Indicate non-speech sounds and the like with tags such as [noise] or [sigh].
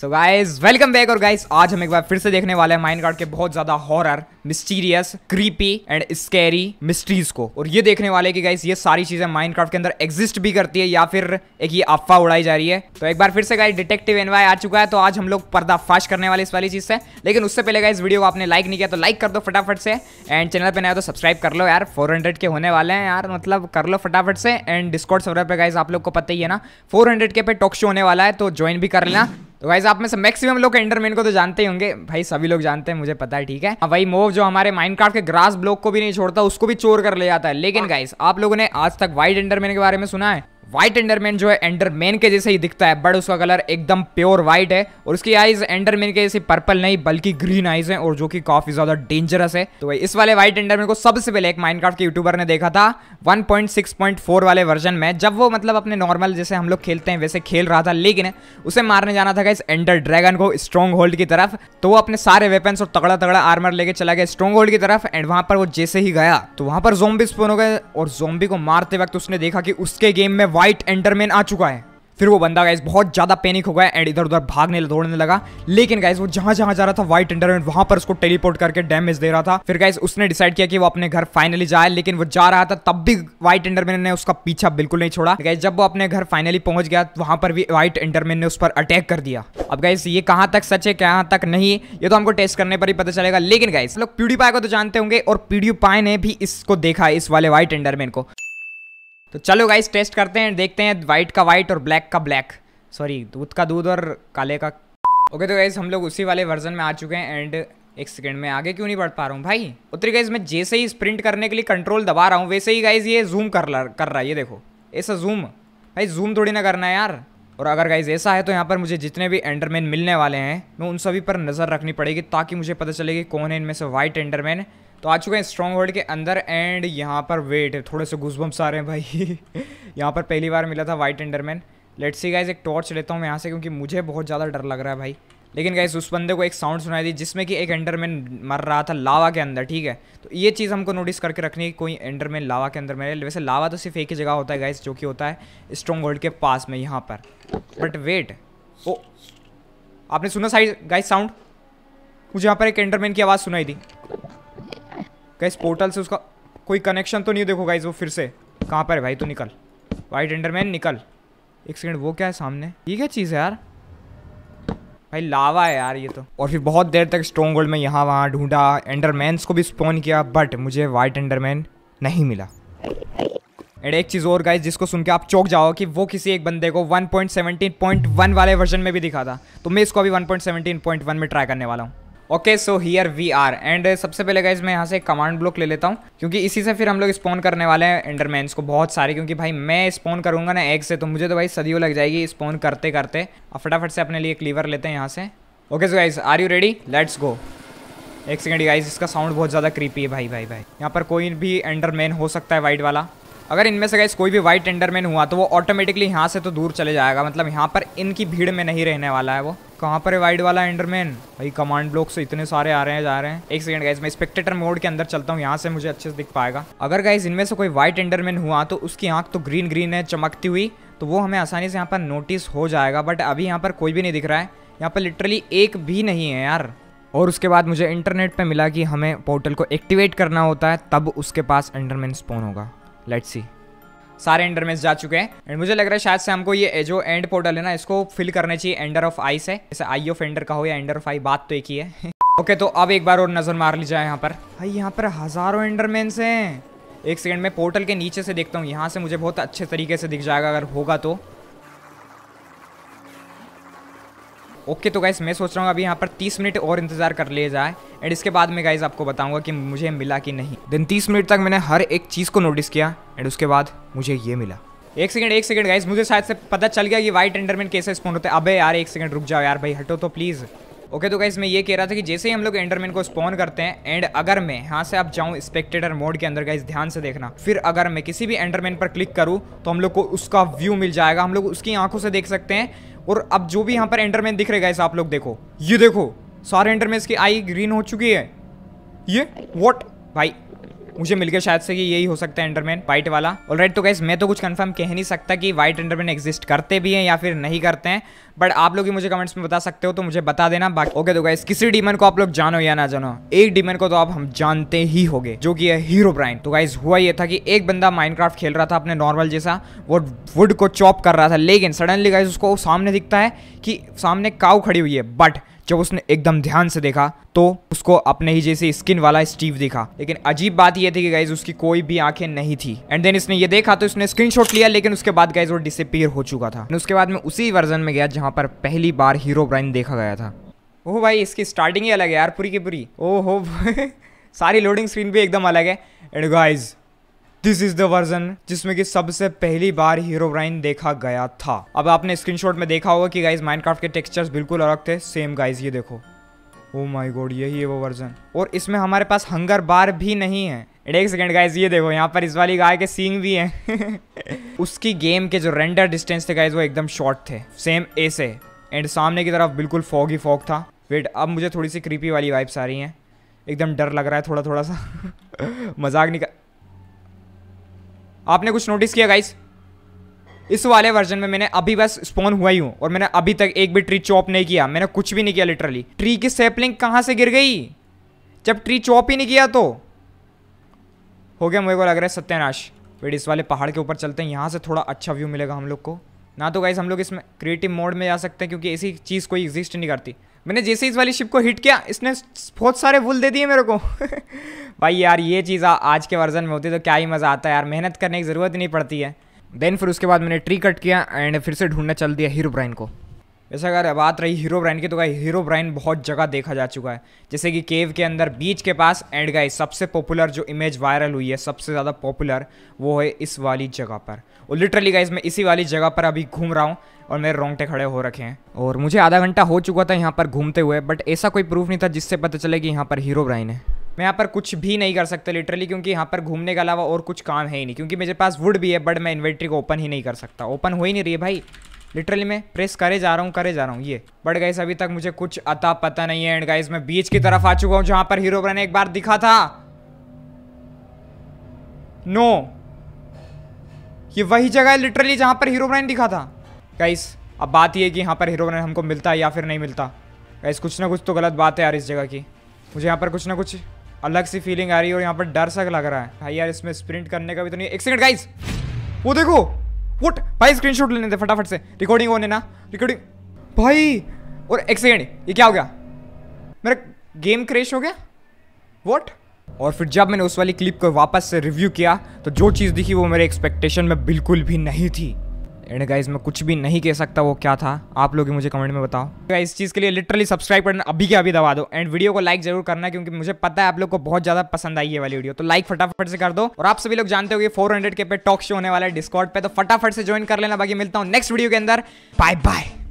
सो guys welcome back और guys आज हम एक बार फिर से देखने वाले हैं माइन कार्ड के बहुत ज्यादा horror mysterious creepy and scary mysteries को और ये देखने वाले कि गाइज ये सारी चीजें माइंड के अंदर एग्जिस्ट भी करती है या फिर एक ये अफवाह उड़ाई जा रही है तो एक बार फिर से गाइज डिटेक्टिव एनवाई आ चुका है तो आज हम लोग पर्दाफाश करने वाले इस वाली चीज से लेकिन उससे पहले गाइज वीडियो को आपने लाइक नहीं किया तो लाइक कर दो फटाफट से एंड चैनल पर नया तो सब्सक्राइब कर लो यार फोर के होने वाले हैं यार मतलब कर लो फटाफट से एंड डिस्कॉर्ड सर्वर पर गाइज आप लोग को पता ही है ना फोर के पे टॉक शो होने वाला है तो ज्वाइन भी कर लेना तो भाई आप में से मैक्सिमम लोग एंडरमैन को तो जानते ही होंगे भाई सभी लोग जानते हैं मुझे पता है ठीक है भाई हाँ, मोव जो हमारे माइनक्राफ्ट के ग्रास ब्लॉक को भी नहीं छोड़ता उसको भी चोर कर ले जाता है लेकिन गाइस हाँ। आप लोगों ने आज तक व्हाइट एंडरमैन के बारे में सुना है व्हाइट एंडरमैन जो है एंडरमैन के जैसे ही दिखता है बट उसका कलर एकदम प्योर व्हाइट है और उसकी आईज एंडरमैन के जैसे पर्पल नहीं बल्कि ग्रीन आईज हैं और जो कि काफी ज्यादा डेंजरस है तो इस वाले व्हाइट एंडरमैन को सबसे पहले एक माइनक्राफ्ट के यूट्यूबर ने देखा था 1.6.4 वाले वर्जन में जब वो मतलब अपने नॉर्मल जैसे हम लोग खेलते हैं वैसे खेल रहा था लेकिन उसे मारने जाना था इस एंडर ड्रैगन को स्ट्रॉन्ग होल्ड की तरफ तो वो अपने सारे वेपन और तगड़ा तगड़ा आर्मर लेके चला गया स्ट्रॉन्ग होल्ड की तरफ एंड वहां पर वो जैसे ही गया तो वहां पर जोम्बी स्पोन हो गए और जोम्बी को मारते वक्त उसने देखा कि उसके गेम में वाइट एंडरमैन आ चुका है फिर वो बंदा गाइज बहुत ज़्यादा पैनिक हो गया एंड इधर उधर भागने दौड़ने लगा लेकिन गाइज वो जहां जहां जा रहा था व्हाइट इंटरनेट वहां पर उसको टेलीपोर्ट करके डैमेज दे रहा था फिर गाइज उसने डिसाइड किया कि वो अपने घर फाइनली जाए लेकिन वो जा रहा था तब भी व्हाइट एंडरमैन ने उसका पीछा बिल्कुल नहीं छोड़ा गाइज जब वो अपने घर फाइनली पहुंच गया वहां पर भी व्हाइट एंडरमैन ने उस पर अटैक कर दिया अब गाइज ये कहां तक सच है कहां तक नहीं ये तो हमको टेस्ट करने पर ही पता चलेगा लेकिन गाइज लोग प्यूडीपाई को तो जानते होंगे और प्यूडीपाई ने भी इसको देखा इस वाले व्हाइट एंडरमैन को तो चलो गाइस टेस्ट करते हैं देखते हैं वाइट का वाइट और ब्लैक का ब्लैक सॉरी दूध का दूध और काले का ओके तो गाइज हम लोग उसी वाले वर्जन में आ चुके हैं एंड एक सेकेंड में आगे क्यों नहीं बढ़ पा रहा हूँ भाई उतरी गाइज मैं जैसे ही स्प्रिंट करने के लिए कंट्रोल दबा रहा हूँ वैसे ही गाइज ये जूम कर कर रहा है ये देखो ऐसा जूम भाई जूम थोड़ी ना करना है यार और अगर गाइज ऐसा है तो यहाँ पर मुझे जितने भी एंडरमैन मिलने वाले हैं मैं उन सभी पर नज़र रखनी पड़ेगी ताकि मुझे पता चले कि कौन है इनमें से वाइट एंडरमैन तो आ चुके हैं स्ट्रॉन्ग होल्ड के अंदर एंड यहाँ पर वेट है थोड़े से घुसबम्स आ रहे हैं भाई [laughs] यहाँ पर पहली बार मिला था white enderman let's see guys एक टॉर्च लेता हूँ यहाँ से क्योंकि मुझे बहुत ज़्यादा डर लग रहा है भाई लेकिन गाइज उस बंदे को एक साउंड सुनाई दी जिसमें कि एक एंडरमैन मर रहा था लावा के अंदर ठीक है तो ये चीज़ हमको नोटिस करके रखनी है कोई एंडरमैन लावा के अंदर मेरे वैसे लावा तो सिर्फ एक ही जगह होता है गाइज जो कि होता है स्ट्रॉन्ग होल्ड के पास में यहाँ पर बट वेट ओ आपने सुना साइड गाइज साउंड मुझे यहाँ पर एक एंडरमैन की आवाज़ सुनाई दी गाइस पोर्टल से उसका कोई कनेक्शन तो नहीं देखो गाइस वो फिर से कहाँ पर है भाई तू निकल वाइट एंडरमैन निकल एक सेकंड वो क्या है सामने ये क्या चीज़ है यार भाई लावा है यार ये तो और फिर बहुत देर तक स्ट्रॉन्ग होल्ड में यहाँ वहाँ ढूंढा एंडरमैन को भी स्पॉन किया बट मुझे वाइट एंडरमैन नहीं मिला एंड एक चीज़ और गाइज जिसको सुन के आप चौक जाओ कि वो किसी एक बंदे को 1.17.1 वाले वर्जन में भी दिखा था तो मैं इसको अभी 1.17.1 में ट्राई करने वाला हूँ okay so here we are and सबसे पहले गाइज मैं यहाँ से कमांड ब्लॉक ले लेता हूँ क्योंकि इसी से फिर हम लोग स्पॉन करने वाले हैं एंडरमैन्स को बहुत सारे क्योंकि भाई मैं स्पॉन करूंगा ना एग से तो मुझे तो भाई सदियों लग जाएगी स्पॉन करते करते फटाफट से अपने लिए क्लीवर लेते हैं यहाँ से okay so guys are you ready let's go एक सेकेंड गाइज इसका साउंड बहुत ज़्यादा क्रीपी है भाई भाई भाई यहाँ पर कोई भी एंडरमैन हो सकता है वाइट वाला अगर इनमें से गाइज कोई भी वाइट एंडरमैन हुआ तो वो ऑटोमेटिकली यहाँ से तो दूर चले जाएगा मतलब यहाँ पर इनकी भीड़ में नहीं रहने वाला है वो कहाँ पर है वाइड वाला एंडरमैन भाई कमांड ब्लॉक से इतने सारे आ रहे हैं जा रहे हैं एक सेकंड गाइज मैं स्पेक्टेटर मोड के अंदर चलता हूँ यहाँ से मुझे अच्छे से दिख पाएगा अगर गाइज इनमें से कोई व्हाइट एंडरमैन हुआ तो उसकी आंख तो ग्रीन ग्रीन है चमकती हुई तो वो हमें आसानी से यहाँ पर नोटिस हो जाएगा बट अभी यहाँ पर कोई भी नहीं दिख रहा है यहाँ पर लिटरली एक भी नहीं है यार और उसके बाद मुझे इंटरनेट पे मिला कि हमें पोर्टल को एक्टिवेट करना होता है तब उसके पास एंडरमैन स्पोन होगा लेट्स सी सारे में जा चुके हैं एंड मुझे लग रहा है शायद से हमको ये जो एंड पोर्टल है ना इसको फिल करना चाहिए एंडर ऑफ आई से जैसे आई ऑफ एंडर का हो या एंडर ऑफ आई बात तो एक ही है ओके [laughs] okay, तो अब एक बार और नजर मार ली जाए यहाँ पर भाई यहाँ पर हजारों एंडरमैन हैं एक सेकंड मैं पोर्टल के नीचे से देखता हूँ यहाँ से मुझे बहुत अच्छे तरीके से दिख जाएगा अगर होगा तो ओके तो गाइस मैं सोच रहा हूँ अभी यहाँ पर 30 मिनट और इंतज़ार कर लिया जाए एंड इसके बाद मैं गाइस आपको बताऊँगा कि मुझे मिला कि नहीं देन 30 मिनट तक मैंने हर एक चीज़ को नोटिस किया एंड उसके बाद मुझे ये मिला एक सेकंड एक सेकंड गाइज मुझे शायद से पता चल गया कि वाइट एंडरमैन कैसे स्पॉन होते अब अबे यार एक सेकंड रुक जाओ यार भाई हटो तो प्लीज़ ओके तो गाइज मैं ये कह रहा था कि जैसे ही हम लोग एंडरमैन को स्पॉन करते हैं एंड अगर मैं यहाँ से आप जाऊँ स्पेक्टेटर मोड के अंदर गाइस ध्यान से देखना फिर अगर मैं किसी भी एंडरमैन पर क्लिक करूँ तो हम लोग को उसका व्यू मिल जाएगा हम लोग उसकी आंखों से देख सकते हैं और अब जो भी यहाँ पर एंडरमैन दिख रहे आप लोग देखो ये देखो सारे एंडरमैन की आई ग्रीन हो चुकी है ये वॉट भाई मुझे मिल गया शायद से कि यही हो सकता है एंडरमैन वाइट वाला ऑलराइट राइट तो गाइज मैं तो कुछ कंफर्म कह नहीं सकता कि व्हाइट एंडरमैन एग्जिस्ट करते भी हैं या फिर नहीं करते हैं बट आप लोग ही मुझे कमेंट्स में बता सकते हो तो मुझे बता देना बाकी ओके तो गाइज किसी डीमन को आप लोग जानो या ना जानो एक डीमन को तो आप हम जानते ही हो जो कि है हीरो ब्राइन तो गाइज हुआ ये था कि एक बंदा माइनक्राफ्ट खेल रहा था अपने नॉर्मल जैसा वो वुड को चॉप कर रहा था लेकिन सडनली गाइज उसको सामने दिखता है कि सामने काउ खड़ी हुई है बट जब उसने एकदम ध्यान से देखा तो उसको अपने ही जैसे स्किन वाला स्टीव दिखा लेकिन अजीब बात यह थी कि गाइज उसकी कोई भी आंखें नहीं थी एंड देन इसने ये देखा तो इसने स्क्रीनशॉट लिया लेकिन उसके बाद गाइज वो डिसअपियर हो चुका था उसके बाद में उसी वर्जन में गया जहाँ पर पहली बार हीरो ब्राइन देखा गया था ओह भाई इसकी स्टार्टिंग ही अलग है यार पूरी की पूरी ओह हो [laughs] सारी लोडिंग स्क्रीन भी एकदम अलग है and guys this is the version जिसमें कि सबसे पहली बार हीरो ब्राइन देखा गया था अब आपने स्क्रीनशॉट में देखा होगा कि गाइज माइनक्राफ्ट के टेक्सचर्स बिल्कुल अलग थे सेम गाइज ये देखो ओ माय गॉड यही है वो वर्जन और इसमें हमारे पास हंगर बार भी नहीं है एक सेकंड गाइज ये देखो यहाँ पर इस वाली गाय के सींग भी हैं [laughs] उसकी गेम के जो रेंडर डिस्टेंस थे गाइज वो एकदम शॉर्ट थे सेम ऐसे एंड सामने की तरफ बिल्कुल फॉग ही फॉग था वेट अब मुझे थोड़ी सी क्रीपी वाली वाइब्स आ रही हैं एकदम डर लग रहा है थोड़ा थोड़ा सा [laughs] मजाक निकल आपने कुछ नोटिस किया गाइस इस वाले वर्जन में मैंने अभी बस स्पॉन हुआ ही हूँ और मैंने अभी तक एक भी ट्री चॉप नहीं किया मैंने कुछ भी नहीं किया लिटरली ट्री की सैपलिंग कहाँ से गिर गई जब ट्री चॉप ही नहीं किया तो हो गया मुझे को लग रहा है सत्यानाश वेट इस वाले पहाड़ के ऊपर चलते हैं यहाँ से थोड़ा अच्छा व्यू मिलेगा हम लोग को ना तो गाइज हम लोग इसमें क्रिएटिव मोड में जा सकते हैं क्योंकि ऐसी चीज़ कोई एग्जिस्ट नहीं करती मैंने जैसे इस वाली शिप को हिट किया इसने बहुत सारे वुल दे दिए मेरे को [laughs] भाई यार ये चीज़ आज के वर्जन में होती है तो क्या ही मज़ा आता है यार मेहनत करने की ज़रूरत नहीं पड़ती है देन फिर उसके बाद मैंने ट्री कट किया एंड फिर से ढूंढना चल दिया हीरो ब्राइन को वैसे अगर बात रही हीरो ब्राइन की तो गाइस हीरो ब्राइन बहुत जगह देखा जा चुका है जैसे कि केव के अंदर बीच के पास एंड गाइस सबसे पॉपुलर जो इमेज वायरल हुई है सबसे ज़्यादा पॉपुलर वो है इस वाली जगह पर और लिटरली गाइस मैं इसी वाली जगह पर अभी घूम रहा हूँ और मेरे रोंगटे खड़े हो रखे हैं और मुझे आधा घंटा हो चुका था यहाँ पर घूमते हुए बट ऐसा कोई प्रूफ नहीं था जिससे पता चले कि यहाँ पर हीरो ब्राइन है मैं यहाँ पर कुछ भी नहीं कर सकता लिटरली क्योंकि यहाँ पर घूमने के अलावा और कुछ काम है ही नहीं क्योंकि मेरे पास वुड भी है बट मैं इन्वेंट्री को ओपन ही नहीं कर सकता ओपन हो ही नहीं रही है भाई लिटरली मैं प्रेस करे जा रहा हूँ करे जा रहा हूँ ये बट गाइस अभी तक मुझे कुछ अता पता नहीं है एंड गाइस मैं बीच की तरफ आ चुका हूँ जहां पर हीरो ने एक बार दिखा था नो no. ये वही जगह है लिटरली जहां पर हीरो ने दिखा था गाइस अब बात ये कि यहाँ पर हीरो हमको मिलता है या फिर नहीं मिलता गाइस कुछ ना कुछ तो गलत बात है यार इस जगह की मुझे यहाँ पर कुछ ना कुछ अलग सी फीलिंग आ रही है और यहाँ पर डर सा लग रहा है भाई यार इसमें स्प्रिंट करने का भी तो नहीं एक सेकंड गाइस वो देखो वोट भाई स्क्रीन शॉट लेने दे फटाफट से रिकॉर्डिंग होने ना रिकॉर्डिंग भाई और एक सेकेंड ये क्या हो गया मेरा गेम क्रेश हो गया वॉट और फिर जब मैंने उस वाली क्लिप को वापस से रिव्यू किया तो जो चीज़ दिखी वो मेरे एक्सपेक्टेशन में बिल्कुल भी नहीं थी एंड गाइज मैं कुछ भी नहीं कह सकता वो क्या था आप लोग मुझे कमेंट में बताओ इस चीज़ के लिए लिटरली सब्सक्राइब करना अभी के अभी दबा दो एंड वीडियो को लाइक जरूर करना क्योंकि मुझे पता है आप लोग को बहुत ज़्यादा पसंद आई है वाली वीडियो तो लाइक फटाफट से कर दो और आप सभी लोग जानते हो फोर हंड्रेड के पे टॉक शो होने वाला है डिस्कॉर्ड पे तो फटाफट से ज्वाइन कर लेना बाकी मिलता हूँ नेक्स्ट वीडियो के अंदर बाय बाय